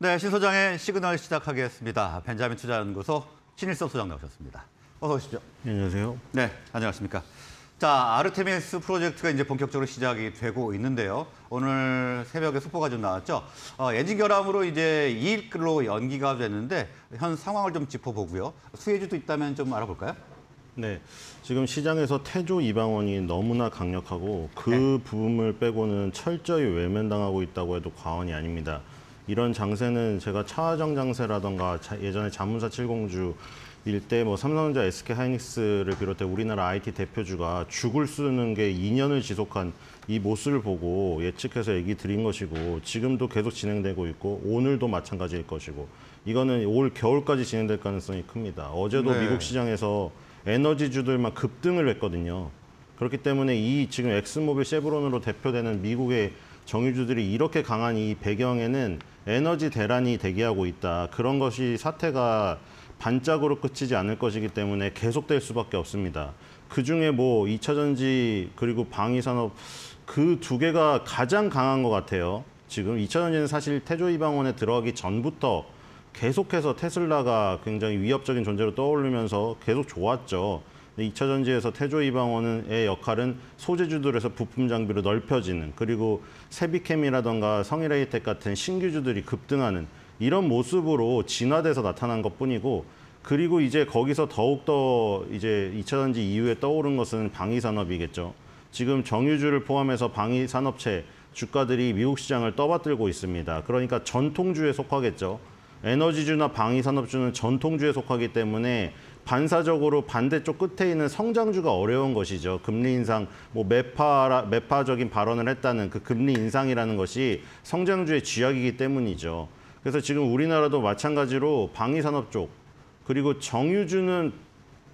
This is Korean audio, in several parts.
네, 신 소장의 시그널 시작하겠습니다. 벤자민 투자연구소 신일섭 소장 나오셨습니다. 어서 오십시오. 네, 안녕하세요. 네, 안녕하십니까. 자, 아르테미스 프로젝트가 이제 본격적으로 시작이 되고 있는데요. 오늘 새벽에 속보가 좀 나왔죠. 어, 엔진 결함으로 이제 이익로 연기가 됐는데 현 상황을 좀 짚어보고요. 수혜주도 있다면 좀 알아볼까요? 네, 지금 시장에서 태조 이방원이 너무나 강력하고 그 네. 부분을 빼고는 철저히 외면당하고 있다고 해도 과언이 아닙니다. 이런 장세는 제가 차화정 장세라던가 예전에 자문사 7공주 일때 뭐 삼성전자, SK 하이닉스를 비롯해 우리나라 IT 대표주가 죽을 쓰는 게 2년을 지속한 이 모습을 보고 예측해서 얘기 드린 것이고 지금도 계속 진행되고 있고 오늘도 마찬가지일 것이고 이거는 올 겨울까지 진행될 가능성이 큽니다. 어제도 네. 미국 시장에서 에너지주들만 급등을 했거든요. 그렇기 때문에 이 지금 엑스모빌 쉐브론으로 대표되는 미국의 정유주들이 이렇게 강한 이 배경에는 에너지 대란이 대기하고 있다. 그런 것이 사태가 반짝으로 끝이지 않을 것이기 때문에 계속될 수밖에 없습니다. 그중에 뭐이차 전지 그리고 방위 산업 그 두 개가 가장 강한 것 같아요. 지금 이차 전지는 사실 태조 이방원에 들어가기 전부터 계속해서 테슬라가 굉장히 위협적인 존재로 떠올리면서 계속 좋았죠. 2차 전지에서 태조 이방원의 역할은 소재주들에서 부품 장비로 넓혀지는 그리고 세비캠이라던가 성일레이텍 같은 신규주들이 급등하는 이런 모습으로 진화돼서 나타난 것뿐이고 그리고 이제 거기서 더욱더 이제 2차 전지 이후에 떠오른 것은 방위 산업이겠죠. 지금 정유주를 포함해서 방위 산업체 주가들이 미국 시장을 떠받들고 있습니다. 그러니까 전통주에 속하겠죠. 에너지주나 방위산업주는 전통주에 속하기 때문에 반사적으로 반대쪽 끝에 있는 성장주가 어려운 것이죠. 금리 인상, 뭐 매파, 라 매파적인 발언을 했다는 그 금리 인상이라는 것이 성장주의 쥐약이기 때문이죠. 그래서 지금 우리나라도 마찬가지로 방위산업 쪽, 그리고 정유주는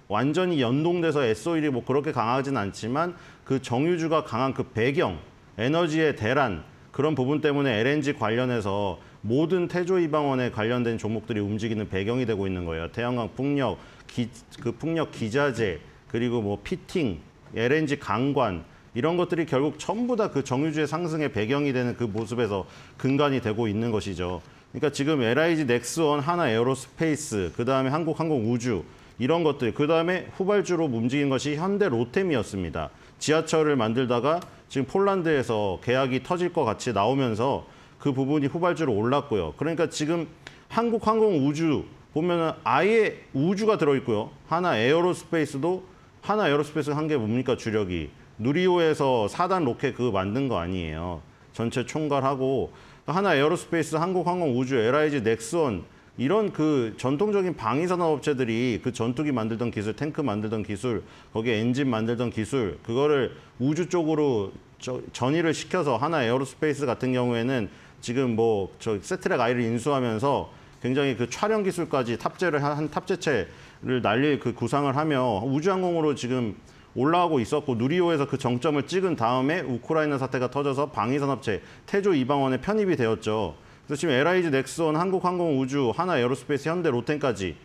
완전히 연동돼서 SO일이 뭐 그렇게 강하진 않지만 그 정유주가 강한 그 배경, 에너지의 대란, 그런 부분 때문에 LNG 관련해서 모든 태조 이방원에 관련된 종목들이 움직이는 배경이 되고 있는 거예요. 태양광 풍력, 기, 그 풍력 기자재, 그리고 뭐 피팅, LNG 강관 이런 것들이 결국 전부 다 그 정유주의 상승의 배경이 되는 그 모습에서 근간이 되고 있는 것이죠. 그러니까 지금 LIG, 넥스원, 하나 에어로스페이스, 그다음에 한국항공우주 이런 것들, 그다음에 후발주로 움직인 것이 현대 로템이었습니다. 지하철을 만들다가 지금 폴란드에서 계약이 터질 것 같이 나오면서 그 부분이 후발주로 올랐고요. 그러니까 지금 한국항공우주 보면은 아예 우주가 들어있고요. 하나 에어로스페이스도 하나 에어로스페이스 한 게 뭡니까 주력이 누리호에서 4단 로켓 그거 만든 거 아니에요. 전체 총괄하고 하나 에어로스페이스, 한국항공우주, LIG, 넥스원 이런 그 전통적인 방위산업업체들이 그 전투기 만들던 기술, 탱크 만들던 기술, 거기에 엔진 만들던 기술 그거를 우주 쪽으로 전이를 시켜서 하나 에어로스페이스 같은 경우에는 지금 뭐 저 세트랙 아이를 인수하면서 굉장히 그 촬영 기술까지 탑재를 한 탑재체를 날릴 그 구상을 하며 우주항공으로 지금 올라오고 있었고 누리호에서 그 정점을 찍은 다음에 우크라이나 사태가 터져서 방위산업체 태조 이방원에 편입이 되었죠. 그래서 지금 LIG, 넥슨, 스 한국항공우주, 하나 에어로스페이스, 현대, 로텐까지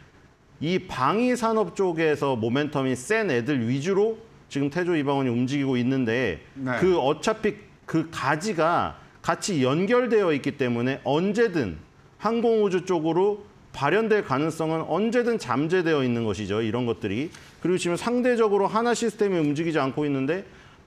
이 방위산업 쪽에서 모멘텀이 센 애들 위주로 지금 태조 이방원이 움직이고 있는데 네. 그 어차피 그 가지가 같이 연결되어 있기 때문에 언제든 항공우주 쪽으로 발현될 가능성은 언제든 잠재되어 있는 것이죠. 이런 것들이. 그리고 지금 상대적으로 하나 시스템이 움직이지 않고 있는데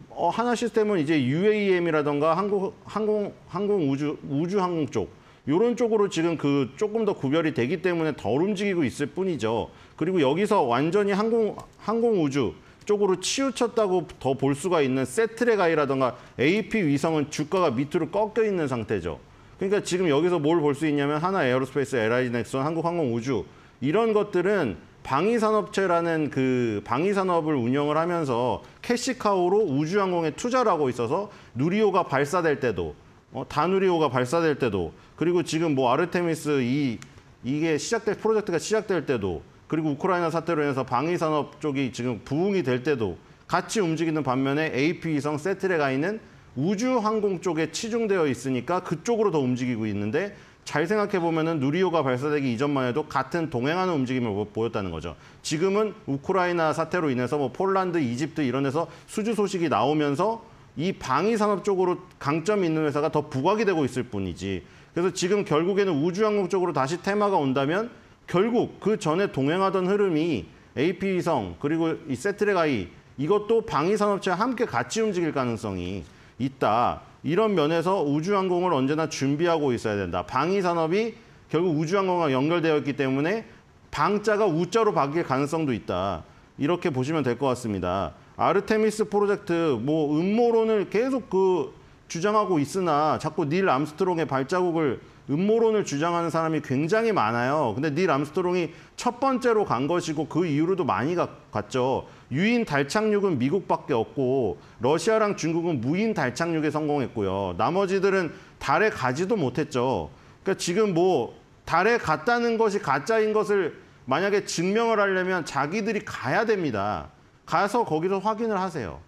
어, 하나 시스템은 이제 UAM이라던가 항공, 항공, 항공 우주, 우주 항공 쪽요런 쪽으로 지금 그 조금 더 구별이 되기 때문에 덜 움직이고 있을 뿐이죠. 그리고 여기서 완전히 항공, 항공 우주 쪽으로 치우쳤다고 더 볼 수가 있는 세트레가이라든가 AP 위성은 주가가 밑으로 꺾여 있는 상태죠. 그러니까 지금 여기서 뭘 볼 수 있냐면 하나 에어로스페이스, LI 넥슨, 한국항공우주 이런 것들은 방위산업체라는 그 방위산업을 운영을 하면서 캐시카우로 우주항공에 투자를 하고 있어서 누리호가 발사될 때도 어, 다누리호가 발사될 때도 그리고 지금 뭐 아르테미스 이 이게 시작될 프로젝트가 시작될 때도 그리고 우크라이나 사태로 인해서 방위 산업 쪽이 지금 부흥이 될 때도 같이 움직이는 반면에 AP 위성 세틀에 가 있는 우주 항공 쪽에 치중되어 있으니까 그쪽으로 더 움직이고 있는데 잘 생각해 보면은 누리호가 발사되기 이전만 해도 같은 동행하는 움직임을 보였다는 거죠. 지금은 우크라이나 사태로 인해서 뭐 폴란드, 이집트 이런 데서 수주 소식이 나오면서 이 방위 산업 쪽으로 강점이 있는 회사가 더 부각이 되고 있을 뿐이지. 그래서 지금 결국에는 우주항공 쪽으로 다시 테마가 온다면 결국 그 전에 동행하던 흐름이 AP위성 그리고 이 세트레가이 이것도 방위산업체와 함께 같이 움직일 가능성이 있다. 이런 면에서 우주항공을 언제나 준비하고 있어야 된다. 방위산업이 결국 우주항공과 연결되어 있기 때문에 방자가 우자로 바뀔 가능성도 있다. 이렇게 보시면 될 것 같습니다. 아르테미스 프로젝트 뭐 음모론을 계속 그 주장하고 있으나 자꾸 닐 암스트롱의 발자국을 음모론을 주장하는 사람이 굉장히 많아요. 근데 닐 암스트롱이 첫 번째로 간 것이고 그 이후로도 많이 갔죠. 유인 달착륙은 미국밖에 없고 러시아랑 중국은 무인 달착륙에 성공했고요. 나머지들은 달에 가지도 못했죠. 그러니까 지금 뭐 달에 갔다는 것이 가짜인 것을 만약에 증명을 하려면 자기들이 가야 됩니다. 가서 거기서 확인을 하세요.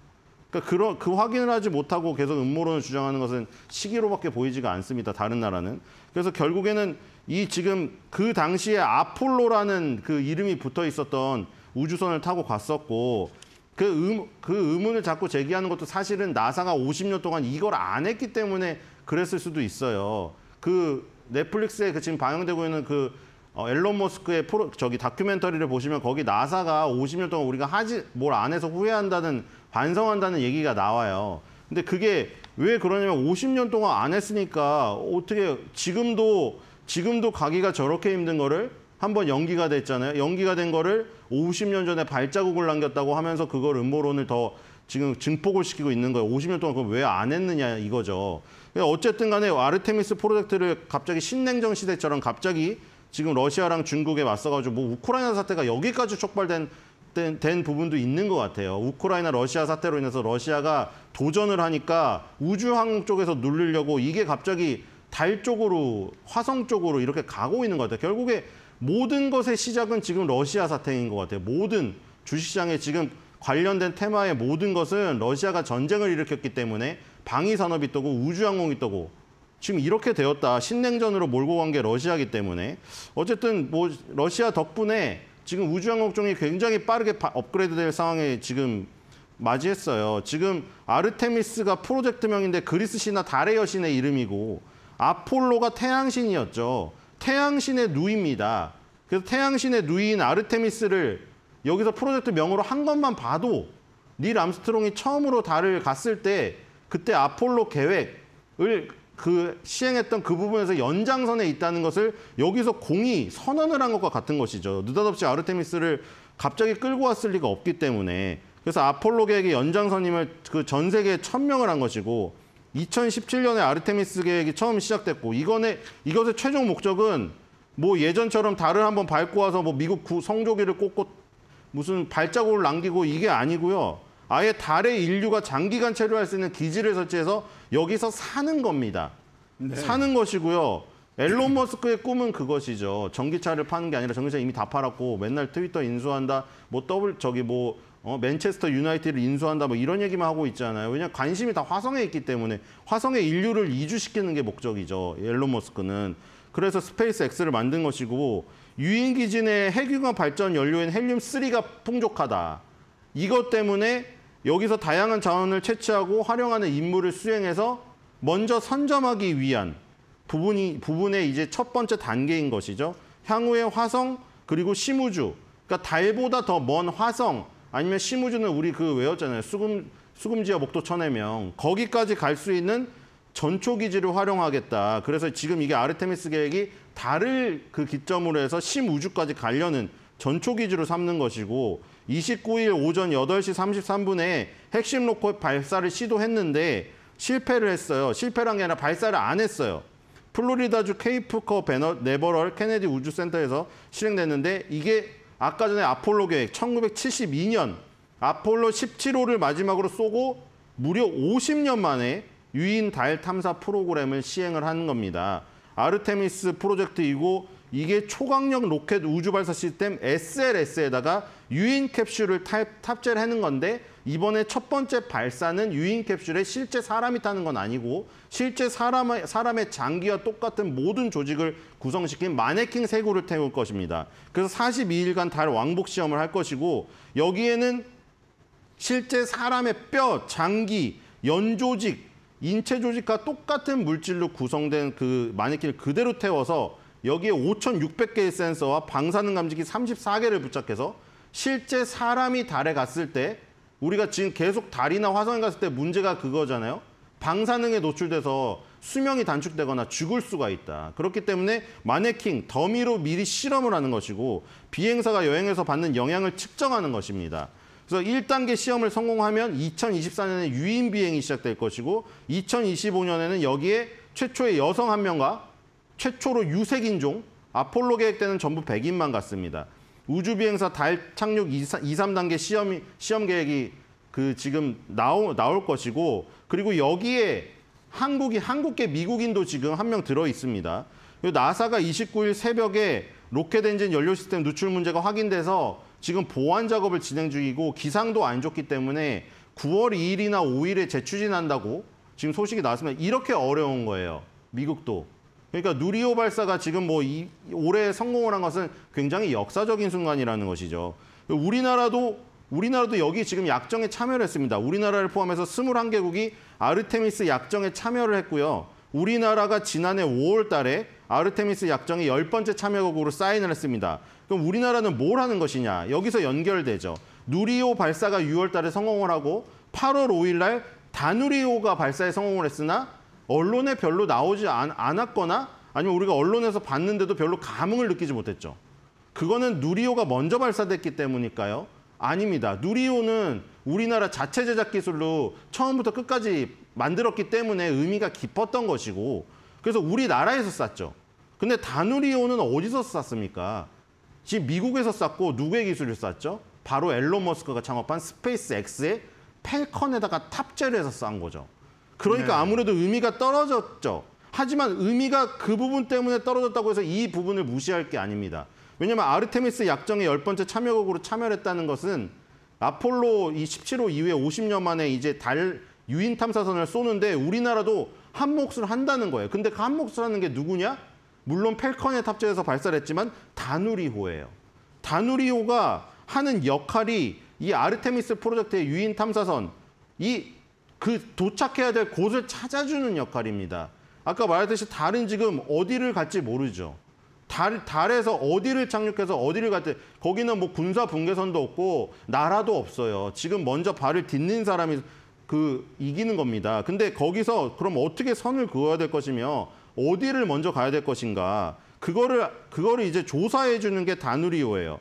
그러니까 그런 그 확인을 하지 못하고 계속 음모론을 주장하는 것은 시기로밖에 보이지가 않습니다. 다른 나라는. 그래서 결국에는 이 지금 그 당시에 아폴로라는 그 이름이 붙어 있었던 우주선을 타고 갔었고 그, 음, 그 의문을 자꾸 제기하는 것도 사실은 나사가 50년 동안 이걸 안 했기 때문에 그랬을 수도 있어요. 그 넷플릭스에 그 지금 방영되고 있는 그 어, 앨런 머스크의 프로, 저기 다큐멘터리를 보시면 거기 나사가 50년 동안 우리가 하지 뭘 안 해서 후회한다는 반성한다는 얘기가 나와요. 근데 그게 왜 그러냐면 50년 동안 안 했으니까 어떻게 지금도 지금도 가기가 저렇게 힘든 거를 한번 연기가 됐잖아요. 연기가 된 거를 50년 전에 발자국을 남겼다고 하면서 그걸 음모론을 더 지금 증폭을 시키고 있는 거예요. 50년 동안 그걸 왜 안 했느냐 이거죠. 그러니까 어쨌든 간에 아르테미스 프로젝트를 갑자기 신냉정 시대처럼 갑자기 지금 러시아랑 중국에 맞서가지고 뭐 우크라이나 사태가 여기까지 촉발된 된, 된 부분도 있는 것 같아요. 우크라이나 러시아 사태로 인해서 러시아가 도전을 하니까 우주항 공 쪽에서 눌리려고 이게 갑자기 달 쪽으로 화성 쪽으로 이렇게 가고 있는 것 같아요. 결국에 모든 것의 시작은 지금 러시아 사태인 것 같아요. 모든 주식시장에 지금 관련된 테마의 모든 것은 러시아가 전쟁을 일으켰기 때문에 방위산업이 뜨고 우주항공이 뜨고 지금 이렇게 되었다. 신냉전으로 몰고 간 게 러시아기 때문에 어쨌든 뭐 러시아 덕분에 지금 우주항공종이 굉장히 빠르게 업그레이드 될 상황에 지금 맞이했어요. 지금 아르테미스가 프로젝트명인데 그리스 신화 달의 여신의 이름이고 아폴로가 태양신이었죠. 태양신의 누입니다 그래서 태양신의 누이인 아르테미스를 여기서 프로젝트 명으로 한 것만 봐도 닐 암스트롱이 처음으로 달을 갔을 때 그때 아폴로 계획을 그 시행했던 그 부분에서 연장선에 있다는 것을 여기서 공이 선언을 한 것과 같은 것이죠. 느닷없이 아르테미스를 갑자기 끌고 왔을 리가 없기 때문에 그래서 아폴로계획의 연장선임을 그 전 세계에 천명을 한 것이고 2017년에 아르테미스 계획이 처음 시작됐고 이거의 이것의 최종 목적은 뭐 예전처럼 달을 한번 밟고 와서 뭐 미국 구, 성조기를 꽂고 무슨 발자국을 남기고 이게 아니고요. 아예 달에 인류가 장기간 체류할 수 있는 기지를 설치해서 여기서 사는 겁니다. 네. 사는 것이고요. 앨론 머스크의 꿈은 그것이죠. 전기차를 파는 게 아니라 전기차 이미 다 팔았고 맨날 트위터 인수한다, 뭐 더블 저기 뭐 어, 맨체스터 유나이티드를 인수한다 뭐 이런 얘기만 하고 있잖아요. 왜냐 관심이 다 화성에 있기 때문에 화성에 인류를 이주시키는 게 목적이죠. 앨론 머스크는 그래서 스페이스 X를 만든 것이고 유인 기지 내 핵융합 발전 연료인 헬륨 3가 풍족하다. 이것 때문에 여기서 다양한 자원을 채취하고 활용하는 임무를 수행해서 먼저 선점하기 위한 부분이, 부분의 이제 첫 번째 단계인 것이죠. 향후의 화성 그리고 심우주 그러니까 달보다 더 먼 화성 아니면 심우주는 우리 그 외웠잖아요. 수금, 수금지와 목도 쳐내명 거기까지 갈 수 있는 전초기지를 활용하겠다. 그래서 지금 이게 아르테미스 계획이 달을 그 기점으로 해서 심우주까지 가려는 전초기지로 삼는 것이고 29일 오전 8시 33분에 핵심 로켓 발사를 시도했는데 실패를 했어요. 실패란 게 아니라 발사를 안 했어요. 플로리다주 케이프커 베너 네버럴 케네디 우주센터에서 실행됐는데 이게 아까 전에 아폴로 계획 1972년 아폴로 17호를 마지막으로 쏘고 무려 50년 만에 유인 달 탐사 프로그램을 시행을 한 겁니다. 아르테미스 프로젝트이고 이게 초강력 로켓 우주 발사 시스템 SLS에다가 유인 캡슐을 탑, 탑재를 하는 건데 이번에 첫 번째 발사는 유인 캡슐에 실제 사람이 타는 건 아니고 실제 사람의, 사람의 장기와 똑같은 모든 조직을 구성시킨 마네킹 세구를 태울 것입니다. 그래서 42일간 달 왕복 시험을 할 것이고 여기에는 실제 사람의 뼈, 장기, 연조직, 인체 조직과 똑같은 물질로 구성된 그 마네킹을 그대로 태워서 여기에 5,600개의 센서와 방사능 감지기 34개를 부착해서 실제 사람이 달에 갔을 때 우리가 지금 계속 달이나 화성에 갔을 때 문제가 그거잖아요. 방사능에 노출돼서 수명이 단축되거나 죽을 수가 있다. 그렇기 때문에 마네킹, 더미로 미리 실험을 하는 것이고 비행사가 여행에서 받는 영향을 측정하는 것입니다. 그래서 1단계 시험을 성공하면 2024년에 유인 비행이 시작될 것이고 2025년에는 여기에 최초의 여성 한 명과 최초로 유색인종 아폴로 계획 때는 전부 백인만 갔습니다. 우주비행사 달 착륙 2, 3단계 시험, 시험 계획이 그 지금 나오, 나올 것이고 그리고 여기에 한국이 한국계 미국인도 지금 한 명 들어 있습니다. 나사가 29일 새벽에 로켓 엔진 연료 시스템 누출 문제가 확인돼서 지금 보완 작업을 진행 중이고 기상도 안 좋기 때문에 9월 2일이나 5일에 재추진한다고 지금 소식이 나왔습니다. 이렇게 어려운 거예요. 미국도. 그러니까 누리호 발사가 지금 뭐 이, 올해 성공을 한 것은 굉장히 역사적인 순간이라는 것이죠. 우리나라도 우리나라도 여기 지금 약정에 참여를 했습니다. 우리나라를 포함해서 21개국이 아르테미스 약정에 참여를 했고요. 우리나라가 지난해 5월 달에 아르테미스 약정의 열번째 참여국으로 사인을 했습니다. 그럼 우리나라는 뭘 하는 것이냐? 여기서 연결되죠. 누리호 발사가 6월 달에 성공을 하고 8월 5일 날 다누리호가 발사에 성공을 했으나 언론에 별로 나오지 않, 않았거나 아니면 우리가 언론에서 봤는데도 별로 감흥을 느끼지 못했죠. 그거는 누리호가 먼저 발사됐기 때문이니까요. 아닙니다. 누리호는 우리나라 자체 제작 기술로 처음부터 끝까지 만들었기 때문에 의미가 깊었던 것이고 그래서 우리나라에서 쌌죠. 근데 다누리호는 어디서 쌌습니까? 지금 미국에서 쌌고 누구의 기술을 쌌죠? 바로 앨런 머스크가 창업한 스페이스 X의 펠컨에다가 탑재를 해서 싼 거죠. 그러니까 네. 아무래도 의미가 떨어졌죠. 하지만 의미가 그 부분 때문에 떨어졌다고 해서 이 부분을 무시할 게 아닙니다. 왜냐하면 아르테미스 약정의 열번째 참여국으로 참여했다는 것은 아폴로 이 17호 이후에 50년 만에 이제 달 유인 탐사선을 쏘는데 우리나라도 한 몫을 한다는 거예요. 근데 그 한 몫을 하는 게 누구냐? 물론 펠컨에 탑재해서 발사를 했지만 다누리호예요. 다누리호가 하는 역할이 이 아르테미스 프로젝트의 유인 탐사선 이그 도착해야 될 곳을 찾아주는 역할입니다. 아까 말했듯이 달은 지금 어디를 갈지 모르죠. 달, 달에서 어디를 착륙해서 어디를 갈때 거기는 뭐 군사 분계선도 없고 나라도 없어요. 지금 먼저 발을 딛는 사람이 그 이기는 겁니다. 근데 거기서 그럼 어떻게 선을 그어야 될 것이며 어디를 먼저 가야 될 것인가 그거를 그거를 이제 조사해 주는 게 다누리오예요.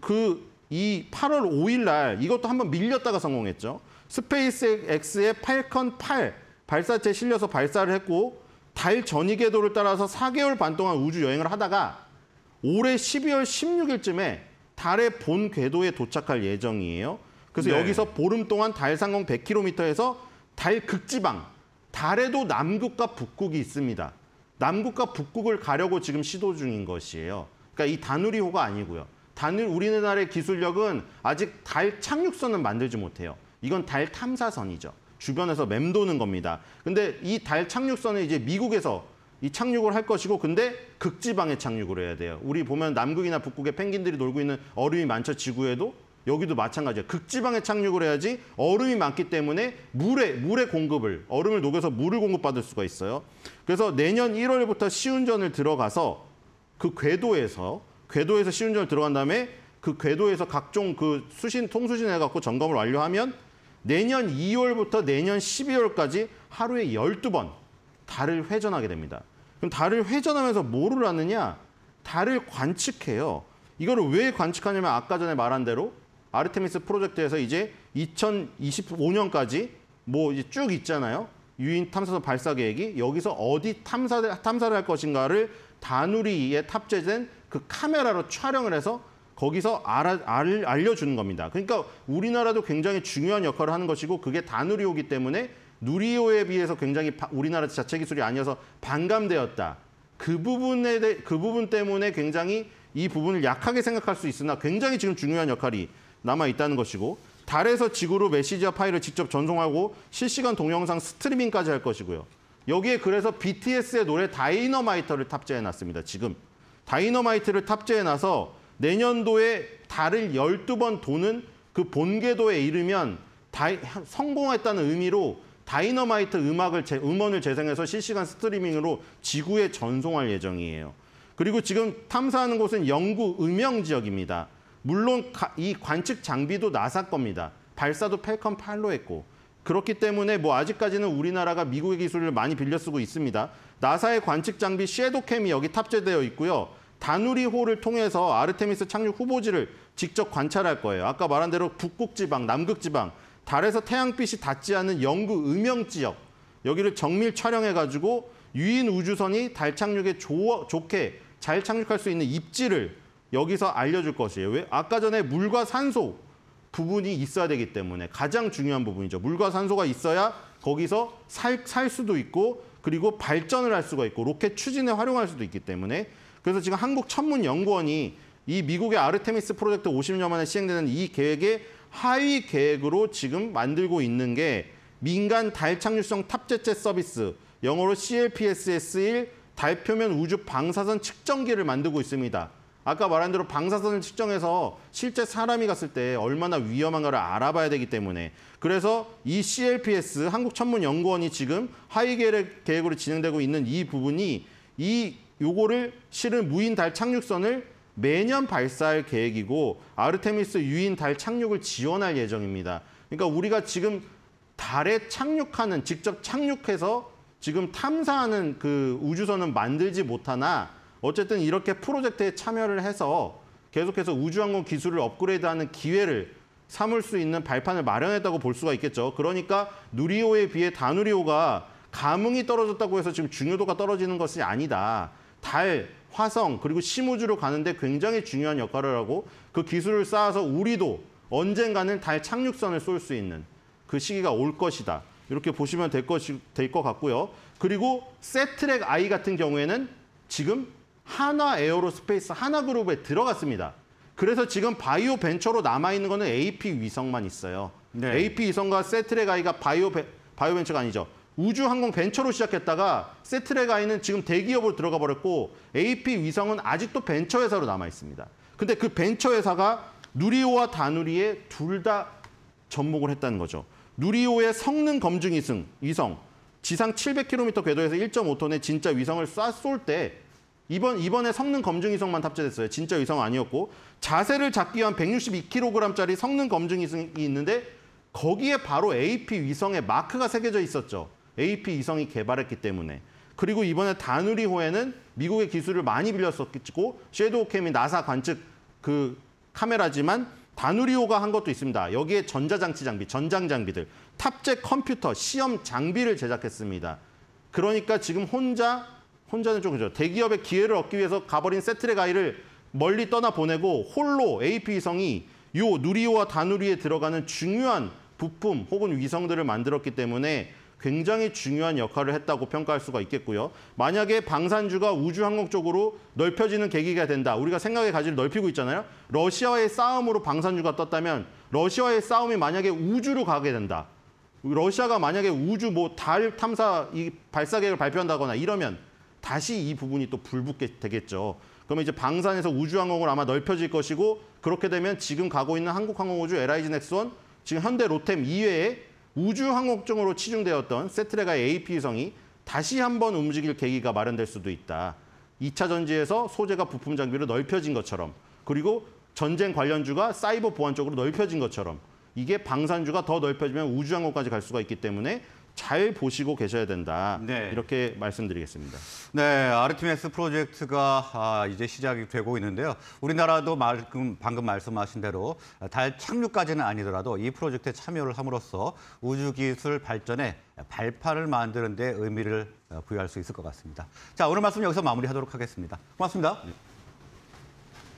그 이 8월 5일 날 이것도 한번 밀렸다가 성공했죠. 스페이스X의 팔컨 8 발사체 실려서 발사를 했고 달 전이 궤도를 따라서 4개월 반 동안 우주 여행을 하다가 올해 12월 16일쯤에 달의 본 궤도에 도착할 예정이에요. 그래서 네. 여기서 보름 동안 달 상공 100km에서 달 극지방, 달에도 남극과 북극이 있습니다. 남극과 북극을 가려고 지금 시도 중인 것이에요. 그러니까 이 다누리호가 아니고요. 단일 우리나라의 기술력은 아직 달 착륙선은 만들지 못해요. 이건 달 탐사선이죠. 주변에서 맴도는 겁니다. 근데 이 달 착륙선은 이제 미국에서 이 착륙을 할 것이고 근데 극지방에 착륙을 해야 돼요. 우리 보면 남극이나 북극에 펭귄들이 놀고 있는 얼음이 많죠. 지구에도 여기도 마찬가지예요. 극지방에 착륙을 해야지 얼음이 많기 때문에 물에 물의 공급을 얼음을 녹여서 물을 공급받을 수가 있어요. 그래서 내년 1월부터 시운전을 들어가서 그 궤도에서 궤도에서 시운전을 들어간 다음에 그 궤도에서 각종 그 수신 통수신해 갖고 점검을 완료하면 내년 2월부터 내년 12월까지 하루에 12번 달을 회전하게 됩니다. 그럼 달을 회전하면서 뭐를 하느냐? 달을 관측해요. 이걸왜 관측하냐면 아까 전에 말한 대로 아르테미스 프로젝트에서 이제 2025년까지 뭐 이제 쭉 있잖아요. 유인 탐사선 발사 계획이 여기서 어디 탐사, 탐사를 할 것인가를 다누리에 탑재된 그 카메라로 촬영을 해서 거기서 알아, 알, 알려주는 겁니다. 그러니까 우리나라도 굉장히 중요한 역할을 하는 것이고 그게 다누리오기 때문에 누리오에 비해서 굉장히 바, 우리나라 자체 기술이 아니어서 반감되었다. 그 부분에 대, 그 부분 때문에 굉장히 이 부분을 약하게 생각할 수 있으나 굉장히 지금 중요한 역할이 남아 있다는 것이고 달에서 지구로 메시지와 파일을 직접 전송하고 실시간 동영상 스트리밍까지 할 것이고요. 여기에 그래서 BTS의 노래 다이너마이터를 탑재해 놨습니다. 지금 다이너마이트를 탑재해 놔서 내년도에 달을 12번 도는 그 본궤도에 이르면 다이, 성공했다는 의미로 다이너마이트 음악을 제, 음원을 재생해서 실시간 스트리밍으로 지구에 전송할 예정이에요. 그리고 지금 탐사하는 곳은 영구 음영 지역입니다. 물론 가, 이 관측 장비도 나사 겁니다. 발사도 펠컨 8로 했고 그렇기 때문에 뭐 아직까지는 우리나라가 미국의 기술을 많이 빌려 쓰고 있습니다. 나사의 관측 장비 섀도캠이 여기 탑재되어 있고요. 다누리호를 통해서 아르테미스 착륙 후보지를 직접 관찰할 거예요. 아까 말한 대로 북극지방, 남극지방, 달에서 태양빛이 닿지 않는 영구 음영 지역 여기를 정밀 촬영해가지고 유인 우주선이 달 착륙에 조, 좋게 잘 착륙할 수 있는 입지를 여기서 알려줄 것이에요. 왜? 아까 전에 물과 산소 부분이 있어야 되기 때문에 가장 중요한 부분이죠. 물과 산소가 있어야 거기서 살, 살 수도 있고 그리고 발전을 할 수가 있고 로켓 추진에 활용할 수도 있기 때문에 그래서 지금 한국 천문연구원이 이 미국의 아르테미스 프로젝트 50년 만에 시행되는 이 계획의 하위 계획으로 지금 만들고 있는 게 민간 달 착륙성 탑재체 서비스, 영어로 CLPSS1 달 표면 우주 방사선 측정기를 만들고 있습니다. 아까 말한 대로 방사선을 측정해서 실제 사람이 갔을 때 얼마나 위험한가를 알아봐야 되기 때문에 그래서 이 CLPS 한국천문연구원이 지금 하위 계획으로 진행되고 있는 이 부분이 이 요거를 실은 무인 달 착륙선을 매년 발사할 계획이고 아르테미스 유인 달 착륙을 지원할 예정입니다. 그러니까 우리가 지금 달에 착륙하는 직접 착륙해서 지금 탐사하는 그 우주선은 만들지 못하나 어쨌든 이렇게 프로젝트에 참여를 해서 계속해서 우주항공 기술을 업그레이드하는 기회를 삼을 수 있는 발판을 마련했다고 볼 수가 있겠죠. 그러니까 누리호에 비해 다누리호가 감흥이 떨어졌다고 해서 지금 중요도가 떨어지는 것이 아니다. 달, 화성 그리고 심우주로 가는데 굉장히 중요한 역할을 하고 그 기술을 쌓아서 우리도 언젠가는 달 착륙선을 쏠 수 있는 그 시기가 올 것이다. 이렇게 보시면 될 것될것 같고요. 그리고 세트랙 아이 같은 경우에는 지금 하나 에어로스페이스 하나 그룹에 들어갔습니다. 그래서 지금 바이오 벤처로 남아 있는 거는 AP 위성만 있어요. 네. AP 위성과 세트랙 I가 바이오 바이오 벤처가 아니죠. 우주항공 벤처로 시작했다가 세트레가 있는 지금 대기업으로 들어가 버렸고 AP 위성은 아직도 벤처 회사로 남아 있습니다. 근데 그 벤처 회사가 누리호와 다누리에 둘 다 접목을 했다는 거죠. 누리호의 성능 검증 위성, 위성 지상 700km 궤도에서 1.5톤의 진짜 위성을 쏴 쏠 때 이번 이번에 성능 검증 위성만 탑재됐어요. 진짜 위성 아니었고 자세를 잡기 위한 162kg짜리 성능 검증 위성이 있는데 거기에 바로 AP 위성의 마크가 새겨져 있었죠. AP 이성이 개발했기 때문에 그리고 이번에 다누리호에는 미국의 기술을 많이 빌렸었고 섀도우캠이 나사 관측 그 카메라지만 다누리호가 한 것도 있습니다. 여기에 전자장치 장비, 전장 장비들, 탑재 컴퓨터, 시험 장비를 제작했습니다. 그러니까 지금 혼자 혼자는 좀 그죠. 대기업의 기회를 얻기 위해서 가버린 세트레 가이를 멀리 떠나 보내고 홀로 AP 위성이 요 누리호와 다누리에 들어가는 중요한 부품 혹은 위성들을 만들었기 때문에 굉장히 중요한 역할을 했다고 평가할 수가 있겠고요. 만약에 방산주가 우주항공 쪽으로 넓혀지는 계기가 된다. 우리가 생각의 가지를 넓히고 있잖아요. 러시아와의 싸움으로 방산주가 떴다면 러시아와의 싸움이 만약에 우주로 가게 된다. 러시아가 만약에 우주 뭐 달 탐사 이 발사 계획을 발표한다거나 이러면 다시 이 부분이 또 불붙게 되겠죠. 그러면 이제 방산에서 우주항공을 아마 넓혀질 것이고 그렇게 되면 지금 가고 있는 한국항공우주 LIG 넥스원 지금 현대 로템 이외에 우주 항공증으로 치중되었던 세트레가 AP 위성이 다시 한번 움직일 계기가 마련될 수도 있다. 2차 전지에서 소재가 부품 장비로 넓혀진 것처럼 그리고 전쟁 관련주가 사이버 보안 쪽으로 넓혀진 것처럼 이게 방산주가 더 넓혀지면 우주항공까지 갈 수가 있기 때문에 잘 보시고 계셔야 된다. 네. 이렇게 말씀드리겠습니다. 네, 아르티메스 프로젝트가 아, 이제 시작이 되고 있는데요. 우리나라도 말, 방금 말씀하신 대로 달 착륙까지는 아니더라도 이 프로젝트에 참여를 함으로써 우주기술 발전에 발판을 만드는 데 의미를 어, 부여할 수 있을 것 같습니다. 자, 오늘 말씀 여기서 마무리하도록 하겠습니다. 고맙습니다. 네.